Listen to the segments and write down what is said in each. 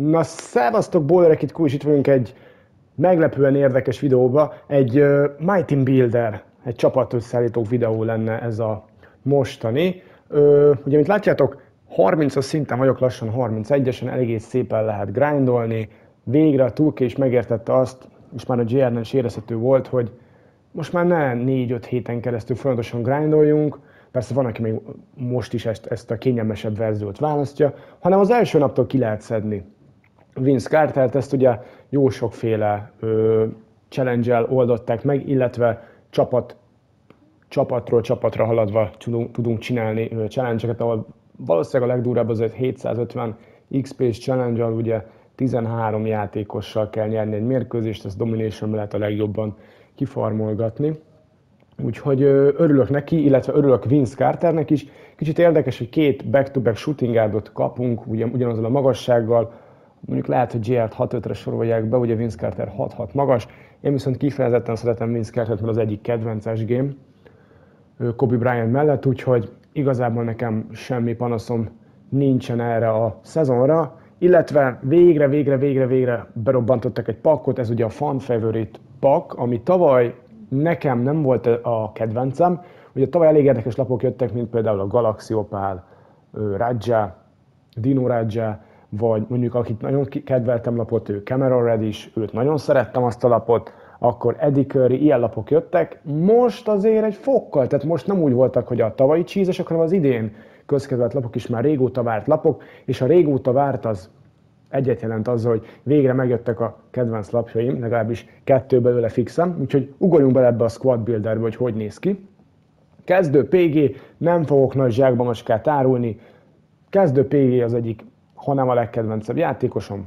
Na, szevasztok, Bólerek itt Kulcs, itt vagyunk egy meglepően érdekes videóba. Egy uh, My Team Builder, egy csapatösszeállító videó lenne ez a mostani. Uh, ugye, mint látjátok, 30-as szinten vagyok, lassan 31-esen, egész szépen lehet grindolni. Végre a Tulke is megértette azt, és már a JR-nen is érezhető volt, hogy most már ne 4-5 héten keresztül folyamatosan grindoljunk, persze van, aki még most is ezt, ezt a kényelmesebb verziót választja, hanem az első naptól ki lehet szedni Vince Carter-t, ezt ugye jó sokféle challenge oldották meg, illetve csapat, csapatról csapatra haladva tudunk, tudunk csinálni challenge ahol valószínűleg a legdurább az egy 750 XP-s challenge ugye 13 játékossal kell nyerni egy mérkőzést, ezt Domination lehet a legjobban kifarmolgatni. Úgyhogy örülök neki, illetve örülök Vince Carternek is. Kicsit érdekes, hogy két back-to-back shooting kapunk, ugyan, ugyanazzal a magassággal, mondjuk lehet, hogy JR-t 6-5-re sorolják be, ugye Vince Carter 6-6 magas, én viszont kifejezetten szeretem Vince Carter-t, mert az egyik kedvences game Kobe Bryant mellett, úgyhogy igazából nekem semmi panaszom nincsen erre a szezonra, illetve végre, végre, végre, végre berobbantottak egy pakkot, ez ugye a fan favorite pak, ami tavaly nekem nem volt a kedvencem, ugye tavaly elég érdekes lapok jöttek, mint például a Galaxiopál, Raja, Dino Raja, vagy mondjuk akit nagyon kedveltem lapot, ő Cameron Reddish, őt nagyon szerettem azt a lapot, akkor Eddie Curry, ilyen lapok jöttek, most azért egy fokkal, tehát most nem úgy voltak, hogy a tavalyi csízesek, hanem az idén közkedvelt lapok is már régóta várt lapok, és a régóta várt az egyet jelent azzal, hogy végre megjöttek a kedvenc lapjaim, legalábbis kettő belőle fixem, úgyhogy ugorjunk bele ebbe a squad builderbe, hogy hogy néz ki. Kezdő PG, nem fogok nagy zsákba kell árulni, kezdő PG az egyik hanem a legkedvencebb játékosom,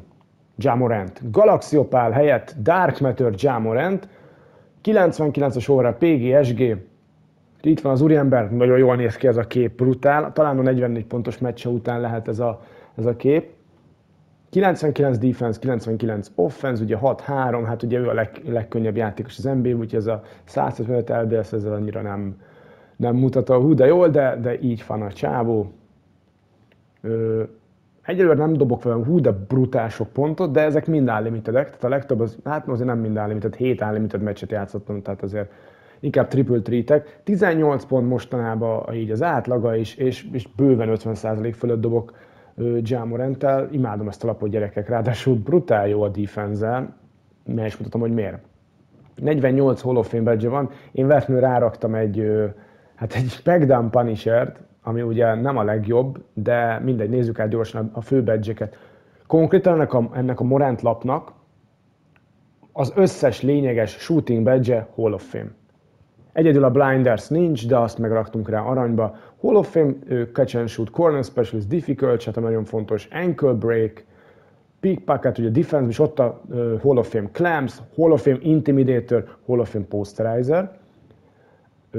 Jamorant. Galaxiopál helyett Dark Matter Jamorant, 99-es óra PGSG, itt van az úriember, nagyon jól néz ki ez a kép, brutál. Talán a 44 pontos meccse után lehet ez a, ez a kép. 99 defense, 99 offense, ugye 6-3, hát ugye ő a leg, legkönnyebb játékos az NBA, úgyhogy ez a 155 LBS ezzel annyira nem, nem mutat a hú, de jól, de, de így van a csávó. Egyelőre nem dobok velem hú, de brutál sok pontot, de ezek mind állimitedek, tehát a legtöbb az, hát azért nem mind állimited, 7 állimited meccset játszottam, tehát azért inkább triple treatek. 18 pont mostanában így az átlaga is, és, és bőven 50% fölött dobok Jamorenttel. Imádom ezt a lapot gyerekek, ráadásul brutál jó a defense mert is mutatom, hogy miért. 48 Hall of Fame van, én vetnő ráraktam egy, hát egy Backdown Punishert, ami ugye nem a legjobb, de mindegy, nézzük el gyorsan a fő badge Konkrétan ennek a, ennek a Morant lapnak az összes lényeges shooting badge Hall of Fame. Egyedül a blinders nincs, de azt megraktunk rá aranyba. Hall of Fame, catch and shoot, corner specialist, difficult, hát a nagyon fontos, ankle break, pickpocket, ugye defense, és ott a Hall of Fame clamps, Hall of Fame intimidator, Hall of Fame posterizer,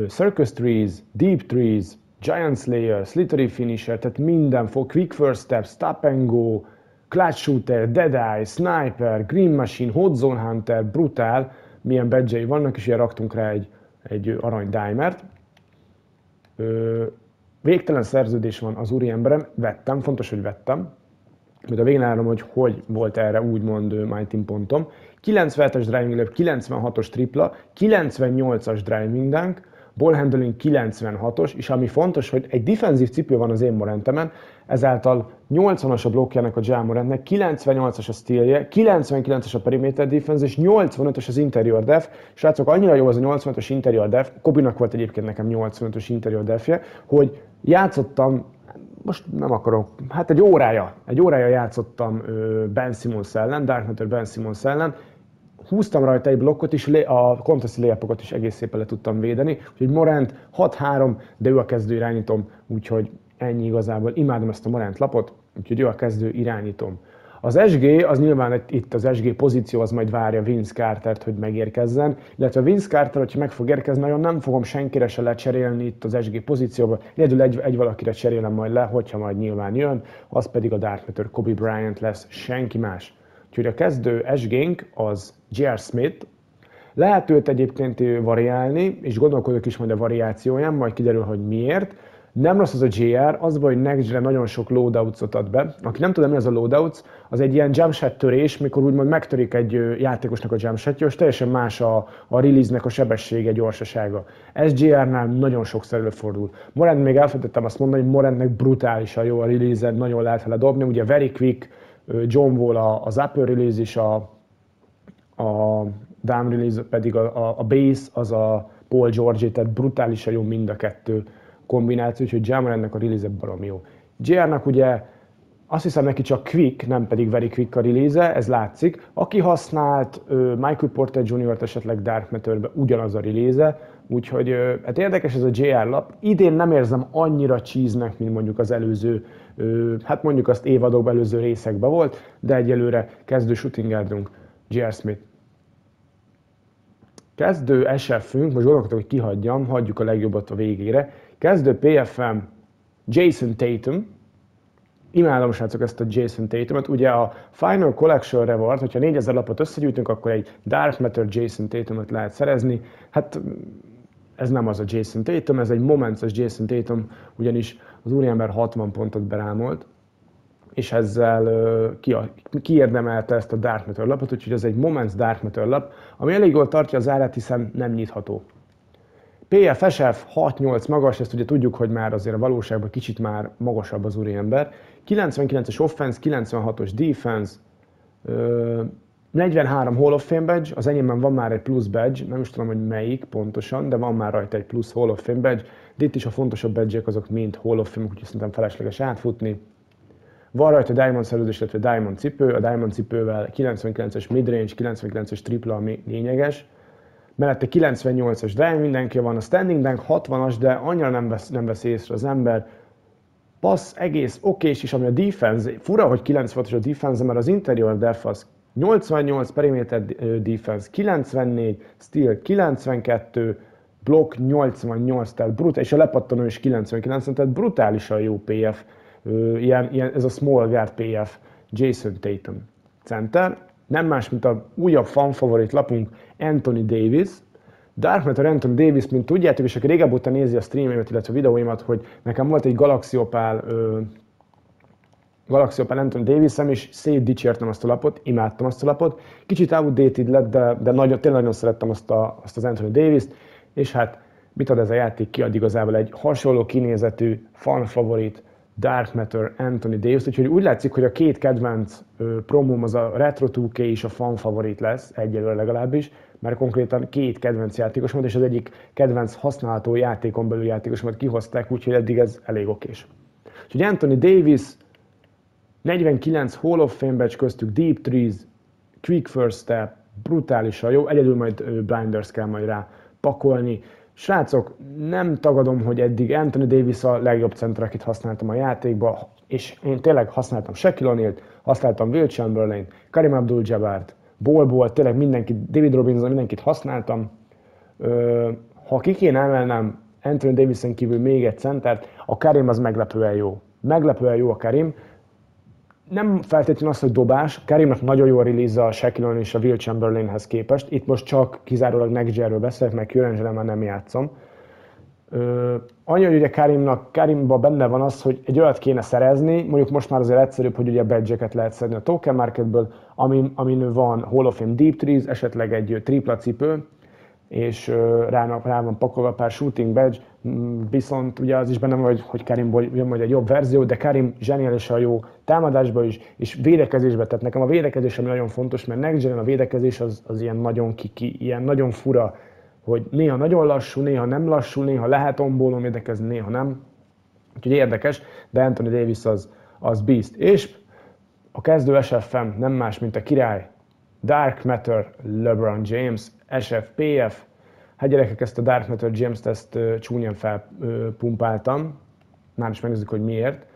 circus trees, deep trees, Giant Slayer, Slittery Finisher, tehát minden fog, Quick First Step, Stop and Go, Clutch Shooter, dead eye, Sniper, Green Machine, Hot Zone Hunter, brutal, milyen badge vannak, és ilyen raktunk rá egy, egy arany dimert. Ö, végtelen szerződés van az emberem, vettem, fontos, hogy vettem, mert a végén állom, hogy hogy volt erre úgymond my team pontom. 97-es driving lap, 96-os tripla, 98-as driving dunk, ball handling 96-os, és ami fontos, hogy egy difenzív cipő van az én Morentemen, ezáltal 80-as a blokkjának a Jamorantnek, 98-as a stílje, 99-es a perimeter defense, és 85 as az interior def. Srácok, annyira jó az a 85-ös interior def, Kobinak volt egyébként nekem 85-ös interior defje, hogy játszottam most nem akarok, hát egy órája, egy órája játszottam Ben Simmons ellen, Dark Matter Ben Simmons ellen, húztam rajta egy blokkot, is, a kontraszi lépokat is egész szépen le tudtam védeni. Úgyhogy Morant 6-3, de ő a kezdő irányítom, úgyhogy ennyi igazából. Imádom ezt a Morant lapot, úgyhogy ő a kezdő irányítom. Az SG, az nyilván itt az SG pozíció, az majd várja Vince Carter, hogy megérkezzen, illetve Vince Carter, hogyha meg fog érkezni, nagyon nem fogom senkire se lecserélni itt az SG pozícióba, egyedül egy, egy valakire cserélem majd le, hogyha majd nyilván jön, az pedig a Dark Matter Kobe Bryant lesz, senki más. Úgyhogy a kezdő esgénk az J.R. Smith, lehet őt egyébként variálni, és gondolkodok is majd a variációján, majd kiderül, hogy miért. Nem rossz az a JR, az baj, hogy Next Gen nagyon sok loadouts ad be. Aki nem tudom, mi az a loadouts, az egy ilyen jumpshot törés, mikor úgymond megtörik egy játékosnak a jumpshotja, és teljesen más a, a release-nek a sebessége, gyorsasága. Ez JR-nál nagyon sokszor előfordul. Morant még elfelejtettem azt mondani, hogy Morantnek brutálisan jó a release nagyon lehet vele dobni, ugye very quick, John Wall az upper release és a, a down release, pedig a, a, a bass az a Paul George, tehát brutálisan jó mind a kettő kombináció, úgyhogy Jammer ennek a release baromi jó. JR-nak ugye azt hiszem neki csak quick, nem pedig very quick a release ez látszik. Aki használt Michael Porter Jr.-t esetleg Dark Matter-be, ugyanaz a release Úgyhogy hát érdekes ez a JR lap. Idén nem érzem annyira csíznek, mint mondjuk az előző, hát mondjuk azt évadok előző részekben volt, de egyelőre kezdő shootingárdunk JR Smith. Kezdő SF-ünk, most gondolkodok, hogy kihagyjam, hagyjuk a legjobbat a végére. Kezdő PFM Jason Tatum, Imádom, srácok, ezt a Jason Tatumot. Ugye a Final Collection Reward, hogyha 4000 lapot összegyűjtünk, akkor egy Dark Matter Jason Tatumot lehet szerezni. Hát ez nem az a Jason Tatum, ez egy momentos Jason Tatum, ugyanis az úriember 60 pontot berámolt, és ezzel uh, ki, kiérdemelte ezt a Dark Matter lapot, úgyhogy ez egy Moments Dark Matter lap, ami elég jól tartja az árát, hiszen nem nyitható. PFSF 6-8 magas, ezt ugye tudjuk, hogy már azért a valóságban kicsit már magasabb az úriember. 99-es offense, 96-os defense, 43 Hall of Fame badge, az enyémben van már egy plusz badge, nem is tudom, hogy melyik pontosan, de van már rajta egy plusz Hall of Fame badge, de itt is a fontosabb badge azok mind Hall of Fame, úgyhogy szerintem felesleges átfutni. Van rajta Diamond szerződés, illetve Diamond cipő, a Diamond cipővel 99-es midrange, 99-es tripla, ami lényeges. Mellette 98-as de mindenki van, a standing dunk 60-as, de annyira nem vesz, nem vesz észre az ember, passz egész okés, és ami a defense, fura, hogy 96-os a defense, mert az interior def az 88 perimeter defense, 94 steal, 92 block, 88, tehát brutális, és a lepattanó is 99, tehát brutálisan jó PF, ilyen, ilyen, ez a small guard PF, Jason Tatum center, nem más, mint a újabb fan favorit lapunk Anthony Davis, Dark Matter Anthony Davis, mint tudjátok, és aki régebb óta nézi a streamemet, illetve a videóimat, hogy nekem volt egy Galaxiopál Galaxy Open Anthony davis is dicsértem azt a lapot, imádtam azt a lapot. Kicsit outdated lett, de, de nagyon, tényleg nagyon szerettem azt, a, azt az Anthony davis és hát mit ad ez a játék? Kiad igazából egy hasonló kinézetű, fan favorit, Dark Matter, Anthony Davis, úgyhogy úgy látszik, hogy a két kedvenc ö, promóm az a Retro 2K és a fan favorit lesz, egyelőre legalábbis, mert konkrétan két kedvenc játékosomat és az egyik kedvenc használható játékon belül játékosomat kihozták, úgyhogy eddig ez elég okés. Úgyhogy Anthony Davis, 49 Hall of Fame becs köztük Deep Trees, Quick First Step, brutálisan jó, egyedül majd Blinders kell majd rá pakolni. Srácok, nem tagadom, hogy eddig Anthony Davis a legjobb center, akit használtam a játékba, és én tényleg használtam Shaquille O'Neal-t, használtam Will chamberlain Karim Abdul-Jabbar-t, Bolból, tényleg mindenkit, David Robinson, mindenkit használtam. Ö, ha ki kéne emelnem Anthony Davis-en kívül még egy centert, a Karim az meglepően jó. Meglepően jó a Karim, nem feltétlenül az, hogy dobás. Karimnak nagyon jó a release a Shaquille és a Will Chamberlainhez képest. Itt most csak kizárólag Next Gen-ről beszélek, meg current már nem játszom. Ö, annyi, hogy ugye Karimnak, Karimban benne van az, hogy egy olyat kéne szerezni, mondjuk most már azért egyszerűbb, hogy ugye badge lehet szedni a token marketből, amin, amin van Hall of Fame Deep Trees, esetleg egy tripla cipő, és rá, rá van pakolva pár shooting badge, viszont ugye az is benne van, hogy, hogy jön majd egy jobb verzió, de Karim zseniálisan jó támadásba is, és védekezésbe, tehát nekem a védekezés ami nagyon fontos, mert Next Gen a védekezés az, az ilyen nagyon kiki, ilyen nagyon fura, hogy néha nagyon lassú, néha nem lassú, néha lehet ombólom védekezni, néha nem. Úgyhogy érdekes, de Anthony Davis az, az beast. És a kezdő SFM nem más, mint a király, Dark Matter LeBron James, SFPF. Hát gyerekek, ezt a Dark Matter James-t ezt csúnyán felpumpáltam. Már is megnézzük, hogy miért.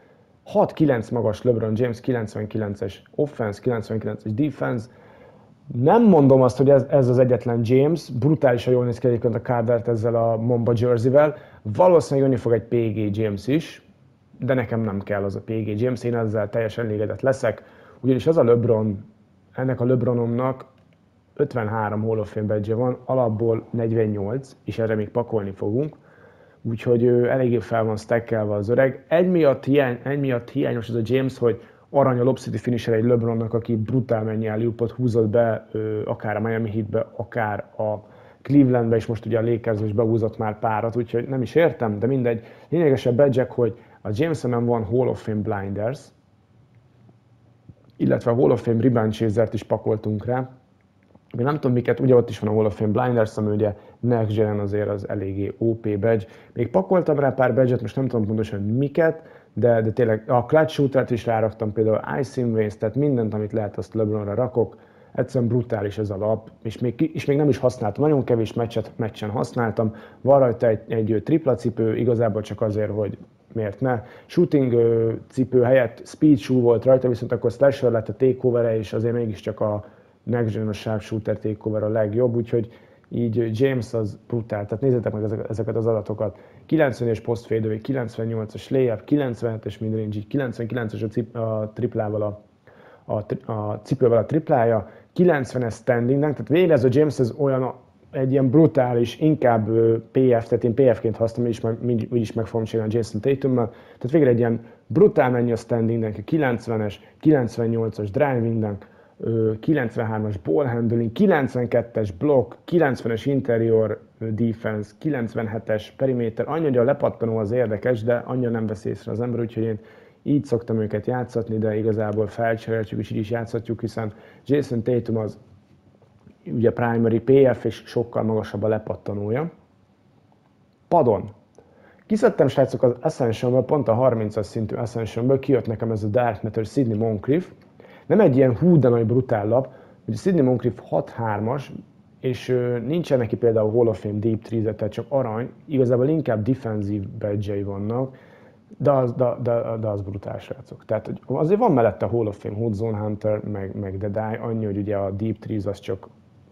6-9 magas LeBron James, 99-es offense, 99-es defense. Nem mondom azt, hogy ez, ez az egyetlen James, brutálisan jól néz ki egyébként a Carvert ezzel a Momba jerseyvel. Valószínűleg jönni fog egy PG James is, de nekem nem kell az a PG James, én ezzel teljesen elégedett leszek. Ugyanis az a LeBron ennek a LeBronomnak 53 Hall of Fame badge van, alapból 48, és erre még pakolni fogunk, úgyhogy ő eléggé fel van stackelve az öreg. Egy miatt, hiány, egy miatt hiányos ez a James, hogy arany a lopsziti finisher egy LeBronnak, aki brutál mennyi állupot húzott be, akár a Miami Heatbe, akár a Clevelandbe, és most ugye a Lakers is behúzott már párat, úgyhogy nem is értem, de mindegy. Lényegesebb badge hogy a james van Hall of Fame Blinders, illetve a Hall of Fame Ribbon Chaser-t is pakoltunk rá. Még nem tudom miket, ugye ott is van a Hall of Fame Blinders, ami ugye Next Gen azért az eléggé OP badge. Még pakoltam rá pár badge most nem tudom pontosan miket, de, de tényleg a Clutch shooter is ráraktam, például Ice in Veins, tehát mindent, amit lehet, azt LeBronra rakok. Egyszerűen brutális ez a lap, és még, és még nem is használtam, nagyon kevés meccset, meccsen használtam. Van rajta egy, egy tripla cipő, igazából csak azért, hogy miért ne. Shooting cipő helyett speed shoe volt rajta, viszont akkor slasher lett a takeover és azért mégiscsak a Next Gen a takeover a legjobb, úgyhogy így James az brutál, tehát nézzétek meg ezeket az adatokat. 90-es postfédői, 98-as layup, 97-es midrange, 99-es a, cip, a triplával a, a, a cipővel a triplája, 90-es standing tehát végre ez a James ez olyan egy ilyen brutális, inkább PF, tehát én PF-ként használom, és már úgyis meg fogom csinálni Jason tatum Tehát végre egy ilyen brutál mennyi a standing 90-es, 98-as driving 93-as ball handling, 92-es block, 90-es interior defense, 97-es periméter. Annyi, hogy a lepattanó az érdekes, de annyira nem vesz észre az ember, úgyhogy én így szoktam őket játszatni, de igazából felcseréltjük, és így is játszhatjuk, hiszen Jason Tatum az ugye primary PF és sokkal magasabb a lepattanója. Padon. Kiszedtem srácok az ascension pont a 30-as szintű ascension kijött nekem ez a Dark Matter Sydney Moncrief. Nem egy ilyen hú, de nagy brutál lap, hogy Sydney Moncrief 6-3-as, és nincsen neki például Hall of Fame Deep 3 tehát csak arany, igazából inkább defensív badge vannak, de az, de, de, de az brutál srácok. Tehát azért van mellette Hall of Fame, Hot Zone Hunter, meg, meg The Die, annyi, hogy ugye a Deep Trees az csak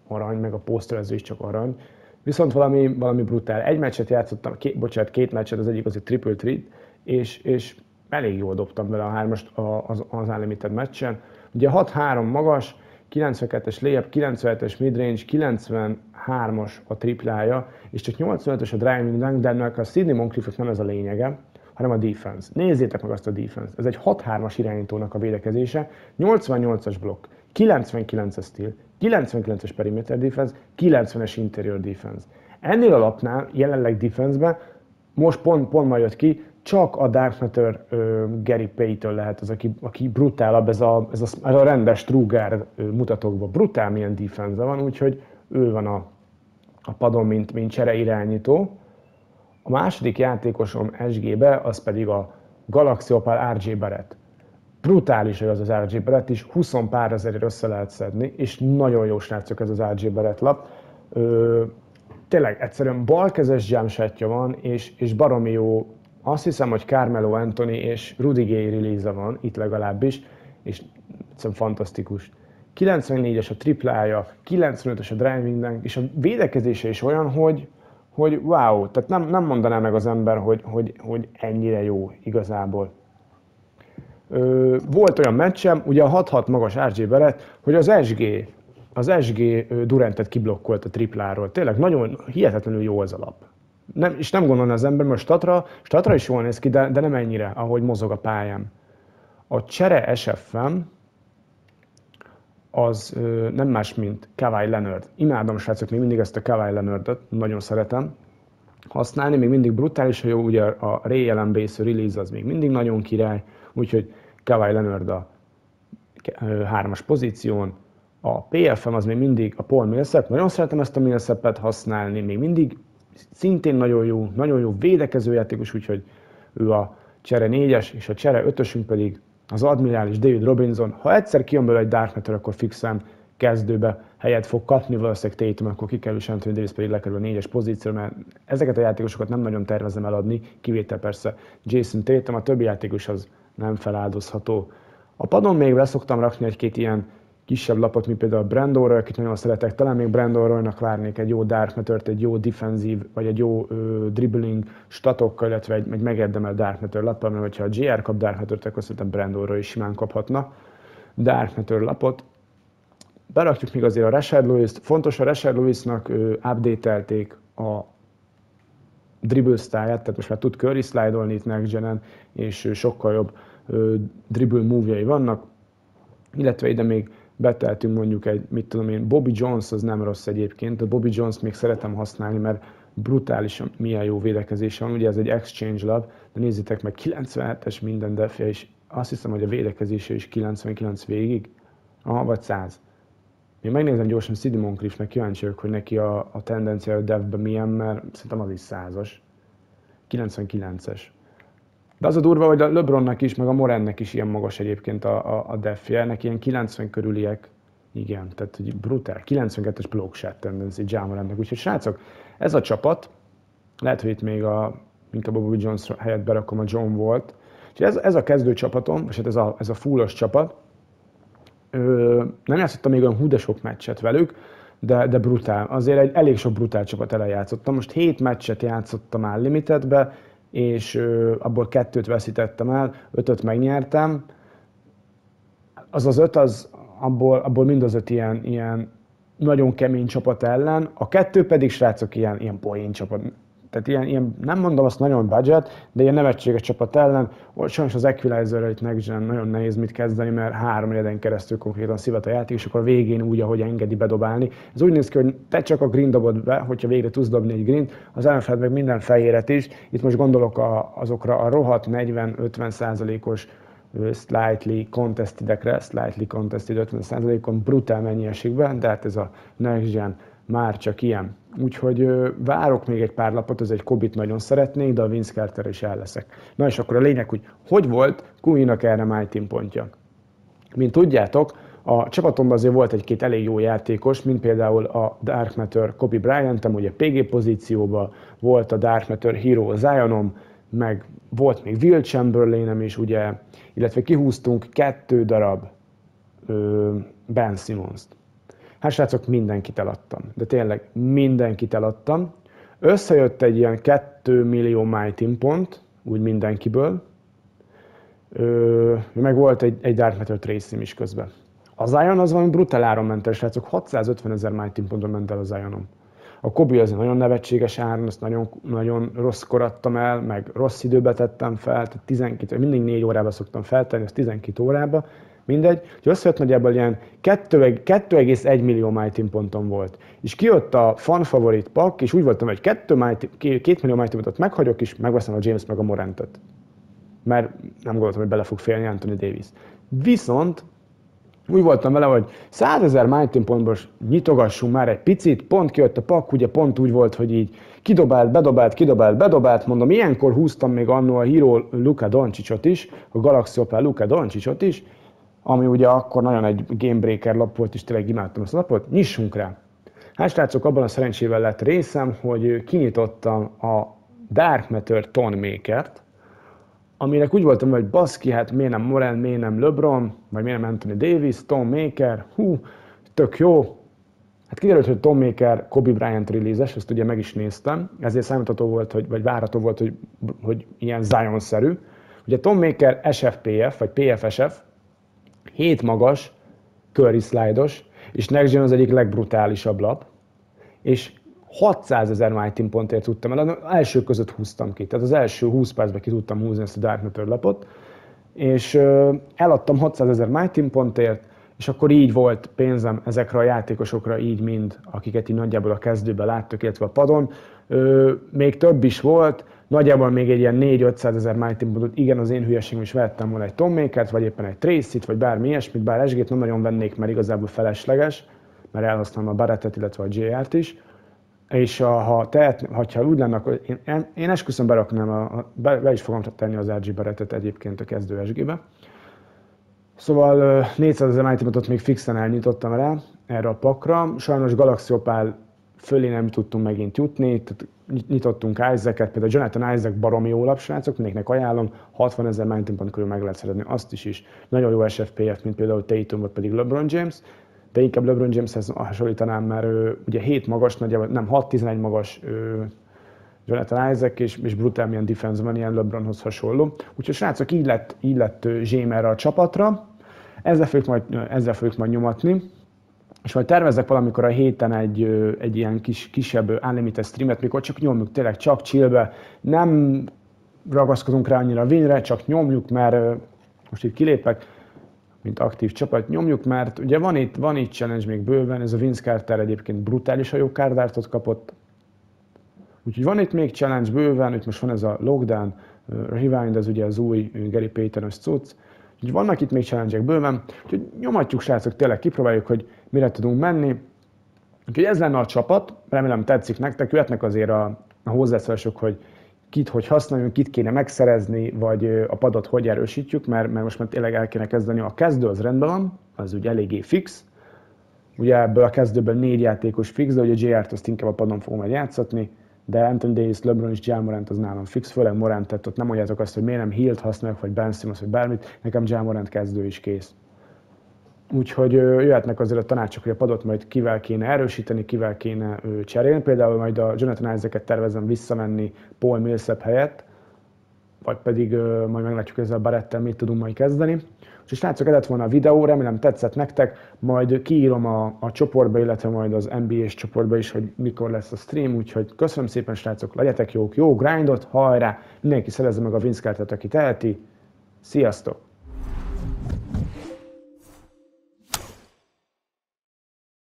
arany, meg a poszterező is csak arany. Viszont valami, valami brutál. Egy meccset játszottam, két, bocsánat, két meccset, az egyik az egy triple treat, és, és elég jól dobtam vele a hármast az, az Unlimited meccsen. Ugye 6-3 magas, 92-es layup, 97-es midrange, 93-as a triplája, és csak 85-ös a driving dunk, de ennek a Sidney Moncrieffnek nem ez a lényege, hanem a defense. Nézzétek meg azt a defense. Ez egy 6-3-as irányítónak a védekezése, 88-as blokk. 99-es stíl, 99-es perimeter defense, 90-es interior defense. Ennél a lapnál, jelenleg defense most pont, pont majd jött ki, csak a Dark Matter ö, Gary Payton lehet az, aki, aki brutálabb, ez a, ez a, ez a rendes trúgár mutatókban. Brutál milyen defense van, úgyhogy ő van a, a padon, mint, mint csere irányító. A második játékosom SG-be, az pedig a Galaxy Opal RJ Barrett brutális hogy az az RG Barrett is, 20 pár ezerért össze lehet szedni, és nagyon jó srácok ez az RG Barrett lap. Ö, tényleg egyszerűen balkezes jamsetja van, és, és baromi jó. Azt hiszem, hogy Carmelo Anthony és Rudy Gay release van, itt legalábbis, és egyszerűen fantasztikus. 94-es a triplája, 95-es a driving dunk, és a védekezése is olyan, hogy, hogy wow, tehát nem, nem mondaná meg az ember, hogy, hogy, hogy ennyire jó igazából volt olyan meccsem, ugye a 6-6 magas RG Beret, hogy az SG, az SG Durantet kiblokkolt a tripláról. Tényleg nagyon hihetetlenül jó az alap. Nem, és nem gondolna az ember, mert statra, statra is jól néz ki, de, de nem ennyire, ahogy mozog a pályán. A csere SFM az ö, nem más, mint Kawai Leonard. Imádom, srácok, még mindig ezt a Kawai leonard nagyon szeretem használni, még mindig brutális, hogy ugye a Ray Allen Release az még mindig nagyon király, úgyhogy Kawhi Leonard a hármas pozíción, a PFM az még mindig a Paul Millsap, nagyon szeretem ezt a millsap használni, még mindig szintén nagyon jó, nagyon jó védekező játékos, úgyhogy ő a csere 4-es, és a csere 5 pedig az admirális David Robinson. Ha egyszer kijön belőle egy Dark Matter, akkor fixem kezdőbe helyet fog kapni, valószínűleg Tatum, akkor kikerül Anthony Davis pedig lekerül a négyes pozícióra, mert ezeket a játékosokat nem nagyon tervezem eladni, kivétel persze Jason Tatum, a többi játékos az nem feláldozható. A padon még leszoktam rakni egy-két ilyen kisebb lapot, mint például a Brandorról, akit nagyon szeretek. Talán még Brandon várnék egy jó Dark Matter-t, egy jó defensív, vagy egy jó ö, dribbling statokkal, illetve egy, egy megérdemelt Dark Matter lappal, mert hogyha a GR kap Dark Matter-t, akkor szerintem Brandorról is simán kaphatna Dark Matter lapot. Berakjuk még azért a Rashad Lewis-t. Fontos, a Rashad Lewis-nak update-elték a dribble style tehát most már tud curry slide-olni itt Next gen és sokkal jobb dribble move vannak, illetve ide még beteltünk mondjuk egy, mit tudom én, Bobby Jones az nem rossz egyébként, a Bobby Jones még szeretem használni, mert brutálisan milyen jó védekezés, van, ugye ez egy exchange lab, de nézzétek meg, 97-es minden defje, és azt hiszem, hogy a védekezése is 99 végig, aha, vagy 100. Mi megnézem gyorsan Sidney Moncrief, meg kíváncsi vagyok, hogy neki a, a tendencia a devben milyen, mert szerintem az is százas. 99-es. De az a durva, hogy a LeBronnak is, meg a Morennek is ilyen magas egyébként a, a, a defje, neki ilyen 90 körüliek, igen, tehát hogy brutál, 92-es shot tendency Jamorennek. Úgyhogy srácok, ez a csapat, lehet, hogy itt még a, inkább a Bobby Jones helyett berakom a John volt. Úgyhogy ez, ez a kezdő csapatom, és hát ez a, ez a fullos csapat, ö, nem játszottam még olyan hú de sok meccset velük, de, de brutál. Azért egy elég sok brutál csapat ellen Most hét meccset játszottam el limitedbe, és ö, abból kettőt veszítettem el, ötöt megnyertem. Az az öt, az, abból, abból mind az öt ilyen, ilyen nagyon kemény csapat ellen, a kettő pedig srácok ilyen, ilyen poén csapat. Tehát ilyen, ilyen, nem mondom azt nagyon budget, de ilyen nevetséges csapat ellen, sajnos az equalizer itt next nagyon nehéz mit kezdeni, mert három éden keresztül konkrétan szivat a játék, és akkor a végén úgy, ahogy engedi bedobálni. Ez úgy néz ki, hogy te csak a green dobod be, hogyha végre tudsz dobni egy green, az ellenfeled meg minden fehéret is. Itt most gondolok a, azokra a rohadt 40-50 százalékos slightly contestedekre, slightly contested 50%-on brutál mennyi esik be, de hát ez a next gen már csak ilyen. Úgyhogy várok még egy pár lapot, ez egy kobit nagyon szeretnék, de a Vince Carter is el leszek. Na és akkor a lényeg, hogy hogy volt Kuhinak erre Mighty pontja. Mint tudjátok, a csapatomban azért volt egy-két elég jó játékos, mint például a Dark Matter Kobe bryant ugye PG pozícióba volt a Dark Matter Hero Zionom, meg volt még Will chamberlain is, ugye, illetve kihúztunk kettő darab ö, Ben Simmons-t. Hát srácok, mindenkit eladtam. De tényleg mindenkit eladtam. Összejött egy ilyen 2 millió MyTeam pont, úgy mindenkiből. Ö, meg volt egy, egy Dark Matter Trace is közben. Az Zion az valami brutál áron ment el, srácok, 650 ezer MyTeam ponton ment el az Zionom. A Kobi az nagyon nevetséges áron, azt nagyon, nagyon rossz korattam el, meg rossz időbe tettem fel, tehát 12, mindig 4 órába szoktam feltenni, az 12 órába, mindegy. hogy összejött nagyjából ilyen 2,1 millió MyTeam ponton volt. És kijött a fan favorit pak, és úgy voltam, hogy 2, millió MyTeam-ot meghagyok, és megveszem a James meg a Morantet. Mert nem gondoltam, hogy bele fog félni Anthony Davis. Viszont úgy voltam vele, hogy 100 ezer MyTeam pontból nyitogassunk már egy picit, pont kijött a pak, ugye pont úgy volt, hogy így kidobált, bedobált, kidobált, bedobált, mondom, ilyenkor húztam még annó a híró Luka Doncsicsot is, a Galaxy Opel Luka Doncsicsot is, ami ugye akkor nagyon egy gamebreaker lap volt, és tényleg imádtam ezt a lapot, nyissunk rá. Hát srácok, abban a szerencsével lett részem, hogy kinyitottam a Dark Matter Tone maker aminek úgy voltam, hogy baszki, hát miért nem Morel, miért nem LeBron, vagy miért nem Anthony Davis, Tom Maker, hú, tök jó. Hát kiderült, hogy Tom Maker Kobe Bryant release ezt ugye meg is néztem, ezért számítható volt, hogy, vagy várható volt, hogy, hogy ilyen Zion-szerű. Ugye Tom Maker SFPF, vagy PFSF, 7 magas, curry slide-os, és Next Gen az egyik legbrutálisabb lap, és 600 ezer MyTeam pontért tudtam el, az első között húztam ki, tehát az első 20 percben ki tudtam húzni ezt a Dark Matter lapot, és eladtam 600 ezer MyTeam pontért, és akkor így volt pénzem ezekre a játékosokra, így mind, akiket így nagyjából a kezdőben láttuk, illetve a padon. Ö, még több is volt, Nagyjából még egy ilyen 4-500 ezer Mighty Bulldot, igen, az én hülyeségem is vettem volna egy Tommakert, vagy éppen egy tracy vagy bármi ilyesmit, bár SG-t nem nagyon vennék, mert igazából felesleges, mert elhasználom a Barrettet, illetve a JR-t is. És a, ha, tehet, ha úgy lenne, akkor én, én esküszöm beraknám, a, a, be, be, is fogom tenni az RG Barrettet egyébként a kezdő SG-be. Szóval 400 ezer Mighty még fixen elnyitottam rá erre a pakra. Sajnos Galaxiopál fölé nem tudtunk megint jutni, tehát nyitottunk Isaac-et, például Jonathan Isaac baromi jó lapsrácok, mindenkinek ajánlom, 60 ezer mountain pont körül meg lehet szeretni azt is is. Nagyon jó SFPF, mint például Tatum, vagy pedig LeBron James, de inkább LeBron Jameshez hasonlítanám, mert ő, ugye 7 magas, nagyjából, nem 6-11 magas ő, Jonathan Isaac, és, és brutál milyen van, ilyen LeBronhoz hasonló. Úgyhogy srácok, így lett, így lett a csapatra, ezzel fogjuk majd, ezzel fogjuk majd nyomatni és majd tervezek valamikor a héten egy, egy ilyen kis, kisebb unlimited streamet, mikor csak nyomjuk tényleg, csak chillbe, nem ragaszkodunk rá annyira a csak nyomjuk, mert most itt kilépek, mint aktív csapat, nyomjuk, mert ugye van itt, van itt challenge még bőven, ez a Vince Carter egyébként brutális a jó kárdártot kapott, úgyhogy van itt még challenge bőven, itt most van ez a lockdown, Rewind, ez ugye az új Gary Payton-ös cucc, Úgyhogy vannak itt még challenge bőven, úgyhogy nyomatjuk srácok, tényleg kipróbáljuk, hogy mire tudunk menni. Úgyhogy ez lenne a csapat, remélem tetszik nektek, jöhetnek azért a, a hozzászólások, hogy kit hogy használjunk, kit kéne megszerezni, vagy a padot hogy erősítjük, mert, mert most már tényleg el kéne kezdeni. A kezdő az rendben van, az ugye eléggé fix. Ugye ebből a kezdőből négy játékos fix, de ugye a JR-t azt inkább a padon fogom majd játszatni de Anthony Davis, LeBron és John Morant az nálam fix, főleg Morant, tehát ott nem mondjátok azt, hogy miért nem Hilt használok, vagy Ben Simmons, vagy bármit, nekem John Morant kezdő is kész. Úgyhogy jöhetnek azért a tanácsok, hogy a padot majd kivel kéne erősíteni, kivel kéne cserélni. Például majd a Jonathan isaac et tervezem visszamenni Paul Millsap helyett, vagy pedig majd meglátjuk ezzel a Barrettel mit tudunk majd kezdeni. És srácok, ez lett volna a videó, remélem tetszett nektek, majd kiírom a, a csoportba, illetve majd az NBA-s csoportba is, hogy mikor lesz a stream, úgyhogy köszönöm szépen srácok, legyetek jók, jó grindot, hajrá, mindenki szerezze meg a Vince aki teheti, sziasztok!